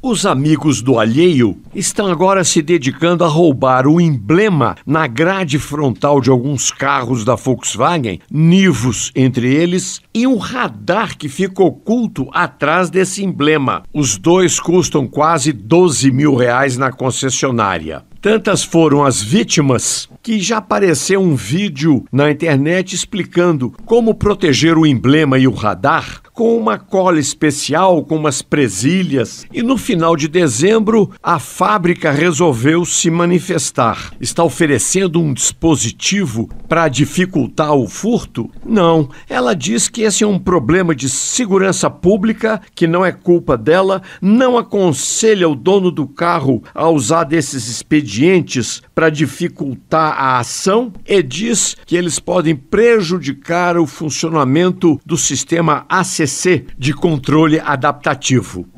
Os amigos do alheio estão agora se dedicando a roubar o emblema na grade frontal de alguns carros da Volkswagen, Nivos entre eles, e um radar que fica oculto atrás desse emblema. Os dois custam quase 12 mil reais na concessionária. Tantas foram as vítimas que já apareceu um vídeo na internet explicando como proteger o emblema e o radar com uma cola especial, com umas presilhas, e no final de dezembro a fábrica resolveu se manifestar. Está oferecendo um dispositivo para dificultar o furto? Não, ela diz que esse é um problema de segurança pública, que não é culpa dela, não aconselha o dono do carro a usar desses expedientes para dificultar a ação e diz que eles podem prejudicar o funcionamento do sistema ACC de controle adaptativo.